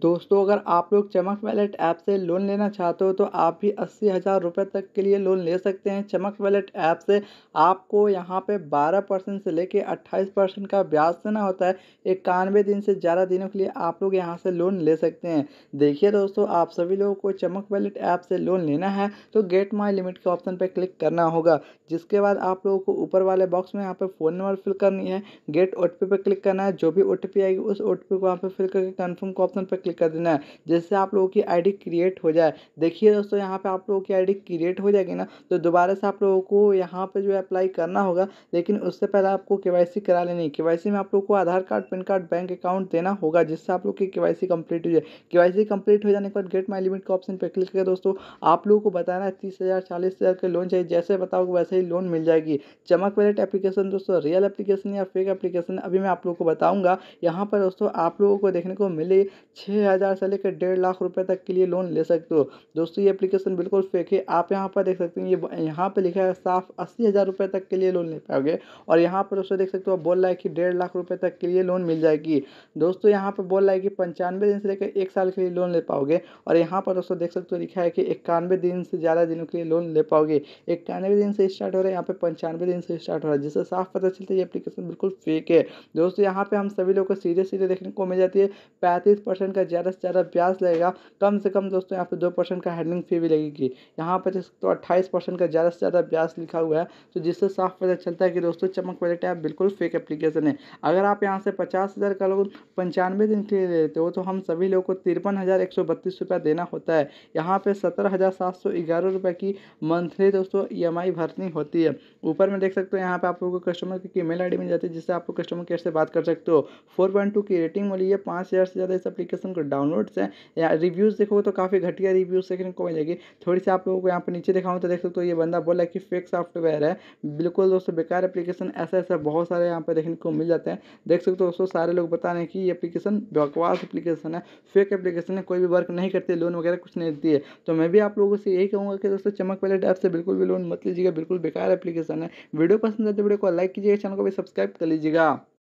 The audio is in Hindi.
दोस्तों अगर आप लोग चमक वैलेट ऐप से लोन लेना चाहते हो तो आप भी अस्सी हज़ार रुपये तक के लिए लोन ले सकते हैं चमक वैलेट ऐप से आपको यहाँ पे बारह परसेंट से लेके अट्ठाईस परसेंट का ब्याज देना होता है इक्यानवे दिन से ज़्यादा दिनों के लिए आप लोग यहाँ से लोन ले सकते हैं देखिए दोस्तों आप सभी लोगों को चमक वैलेट ऐप से लोन लेना है तो गेट माई लिमिट के ऑप्शन पर क्लिक करना होगा जिसके बाद आप लोगों को ऊपर वाले बॉक्स में यहाँ पर फ़ोन नंबर फिल करनी है गेट ओ पे क्लिक करना है जो भी ओ आएगी उस ओ को यहाँ पर फिल करके कन्फर्म के ऑप्शन पर क्लिक कर देना है जैसे आप लोगों की आईडी क्रिएट हो जाए देखिए दोस्तों यहाँ पे आप लोगों की आईडी क्रिएट हो जाएगी ना तो दोबारा से आप लोगों को यहाँ पे जो है अप्लाई करना होगा लेकिन उससे पहले आपको के करा लेनी के में आप लोग को Aadhaar card PAN card bank account देना होगा जिससे आप लोग की के कंप्लीट हो जाए के कंप्लीट हो जाने के बाद गेट माई लिमिट के ऑप्शन पर क्लिक करके दोस्तों आप लोगों को बताना है तीस हज़ार चालीस हज़ार का लोन चाहिए जैसे बताओगे वैसे ही लोन मिल जाएगी चमक वैलेट एप्लीकेशन दोस्तों रियल एप्लीकेशन या फेक एप्लीकेशन अभी मैं आप लोग को बताऊँगा यहाँ पर दोस्तों आप लोगों को देखने को मिले छः छः हज़ार से लेकर डेढ़ लाख रुपए तक के लिए लोन ले सकते हो दोस्तों ये एप्लीकेशन बिल्कुल फेक है आप यहाँ पर देख सकते हैं ये यहाँ पर लिखा है साफ अस्सी हज़ार रुपये तक के लिए लोन ले पाओगे और यहाँ पर दोस्तों देख सकते हो बोल रहा है कि डेढ़ लाख रुपये तक के लिए लोन मिल जाएगी दोस्तों यहाँ पर बोल रहा है कि पंचानवे दिन से लेकर एक साल के लिए लोन ले पाओगे और यहाँ पर दोस्तों देख सकते हो लिखा है कि इक्यानवे दिन से ज़्यादा दिनों के लिए लोन ले पाओगे इक्यानवे दिन से स्टार्ट हो रहा है यहाँ पर पंचानवे दिन से स्टार्ट हो रहा है जिससे साफ पता चलता है ये अपलीकेशन बिल्कुल फेक है दोस्तों यहाँ पर हम सभी लोग को सीधे सीधे देखने को मिल जाती है पैंतीस परसेंट का का ज़्यादा से ज़्यादा ब्याज लगेगा कम से कम दोस्तों यहाँ पे दो परसेंट का हैंडलिंग फ़ी भी लगेगी यहाँ पर तो अट्ठाईस परसेंट का ज़्यादा से ज़्यादा ब्याज लिखा हुआ है तो जिससे साफ पता चलता है कि दोस्तों चमक वाले ऐप बिल्कुल फेक एप्लीकेशन है अगर आप यहाँ से पचास हज़ार का लोन पंचानवे दिन के लिए लेते हो तो हम सभी लोग को तिरपन हज़ार एक सौ बत्तीस रुपया देना होता है यहाँ पर सत्रह हज़ार सात सौ ग्यारह रुपये की मंथली दोस्तों ई एम आई भरनी होती है ऊपर में देख सकते हो यहाँ पर आप लोगों को कस्टमर की ईमेल आई डी मिल जाती है जिससे आप लोग कस्टमर केयर से बात कर सकते हो फोर पॉइंट टू की रेटिंग मिली है पाँच हज़ार से ज़्यादा इस एप्लीकेशन उनको डाउनलोड्स हैं या रिव्यूज़ देखो तो काफ़ी घटिया रिव्यूज़ देखने को मिलेगी थोड़ी सी आप लोगों को यहाँ पर नीचे दिखाऊँ तो देख सकते हो ये बंदा बोला कि फेक सॉफ्टवेयर है बिल्कुल दोस्तों बेकार एप्लीकेशन ऐसा ऐसा बहुत सारे यहाँ पर देखने को मिल जाते हैं देख सकते हो दोस्तों सारे लोग बता रहे हैं कि ये एप्लीकेशन बकवास एप्लीकेशन है फेक एप्लीकेशन है कोई भी वर्क नहीं करती लोन वगैरह कुछ नहीं देती है तो मैं भी आप लोगों से यही कहूँगा कि दोस्तों चमक वाले ऐप से बिल्कुल भी लोन मत लीजिएगा बिल्कुल बेकार एप्लीकेशन है वीडियो पसंद आते तो वीडियो को लाइक कीजिएगा चैनल को भी सब्सक्राइब कर लीजिएगा